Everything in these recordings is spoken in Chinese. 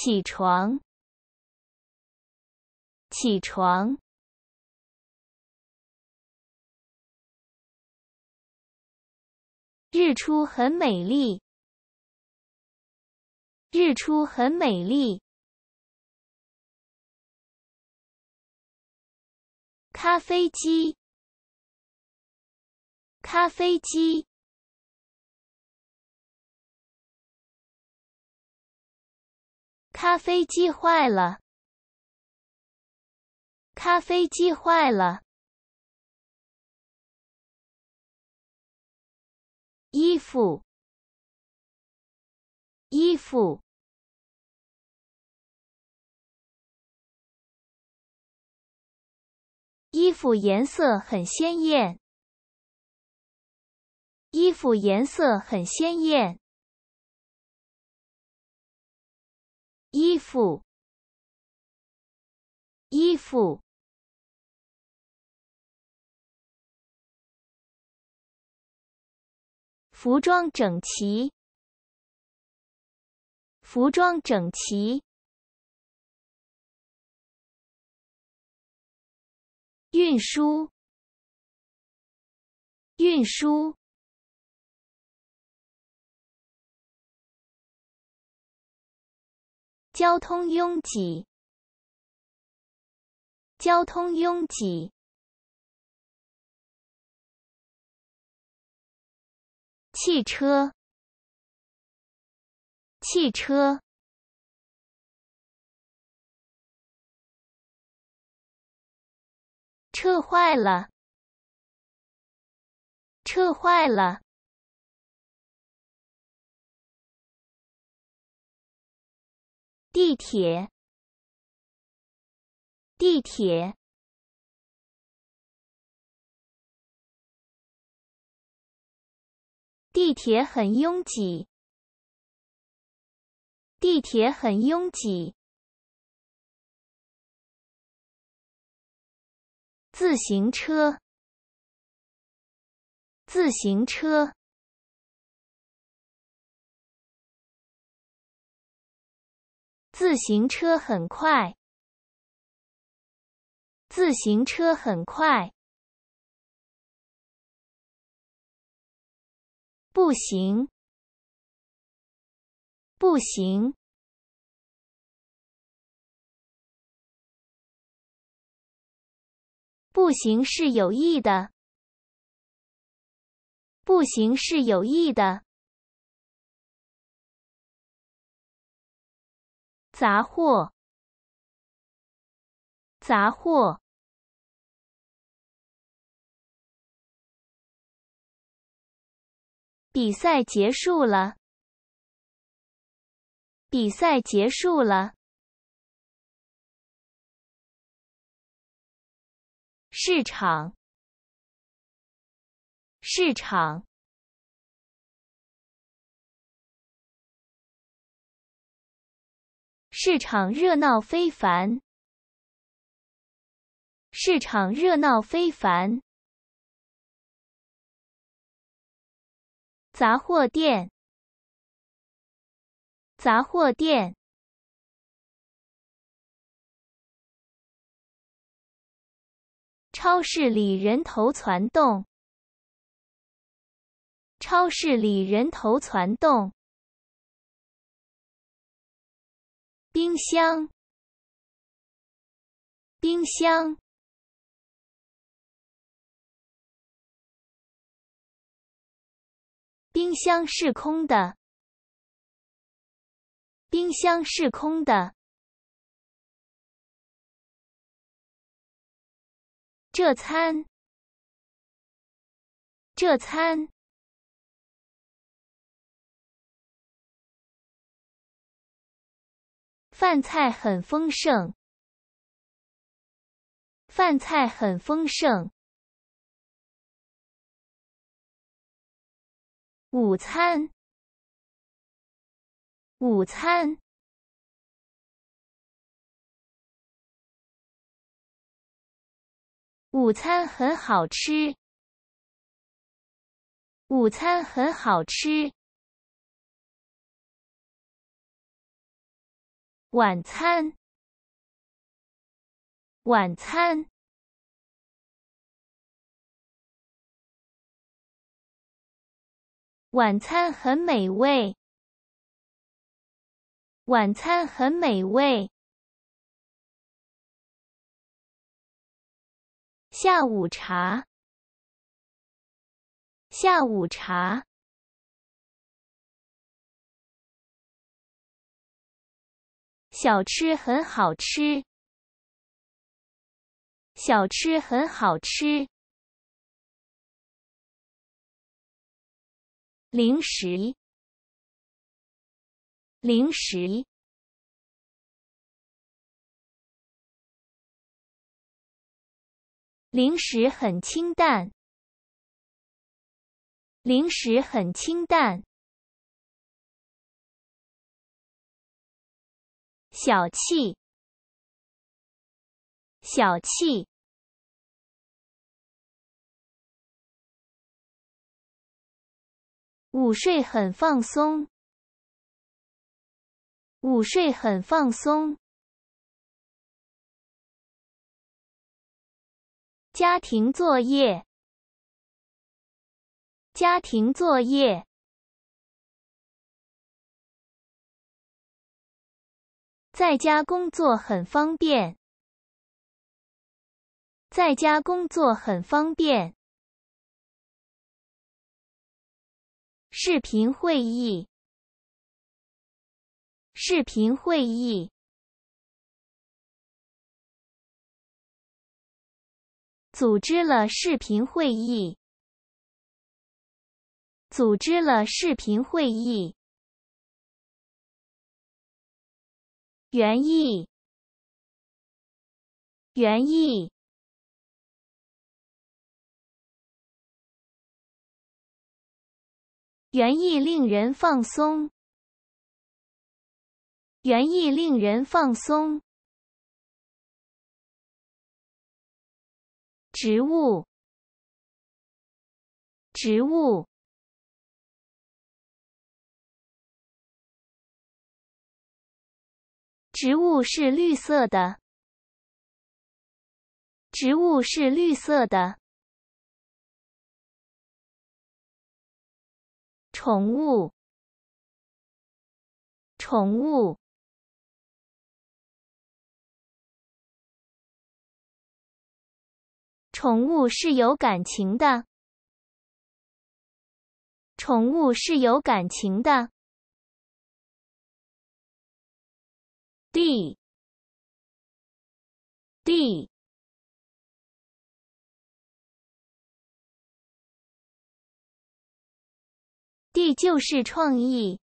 起床，起床。日出很美丽，日出很美丽。咖啡机，咖啡机。咖啡机坏了。咖啡机坏了。衣服，衣服，衣服颜色很鲜艳。衣服颜色很鲜艳。衣服，衣服，服装整齐，服装整齐，运输，运输。交通拥挤，交通拥挤，汽车，汽车，车坏了，车坏了。地铁，地铁，地铁很拥挤。地铁很拥挤。自行车，自行车。自行车很快，自行车很快。步行，步行，步行是有益的，步行是有益的。杂货，杂货。比赛结束了，比赛结束了。市场，市场。市场热闹非凡。市场热闹非凡。杂货店，杂货店。超市里人头攒动。超市里人头攒动。冰箱，冰箱，冰箱是空的，冰箱是空的，这餐，这餐。饭菜很丰盛，饭菜很丰盛。午餐，午餐，午餐很好吃，午餐很好吃。晚餐，晚餐，晚餐很美味。晚餐很美味。下午茶，下午茶。小吃很好吃，小吃很好吃。零食，零食，零食很清淡，零食很清淡。小气，小气。午睡很放松，午睡很放松。家庭作业，家庭作业。在家工作很方便。在家工作很方便。视频会议。视频会议。组织了视频会议。组织了视频会议。园艺，园艺，园艺令人放松，园艺令人放松。植物，植物。植物是绿色的。植物是绿色的。宠物，宠物，宠物是有感情的。宠物是有感情的。D，D，D 就是创意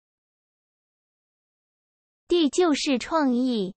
，D 就是创意。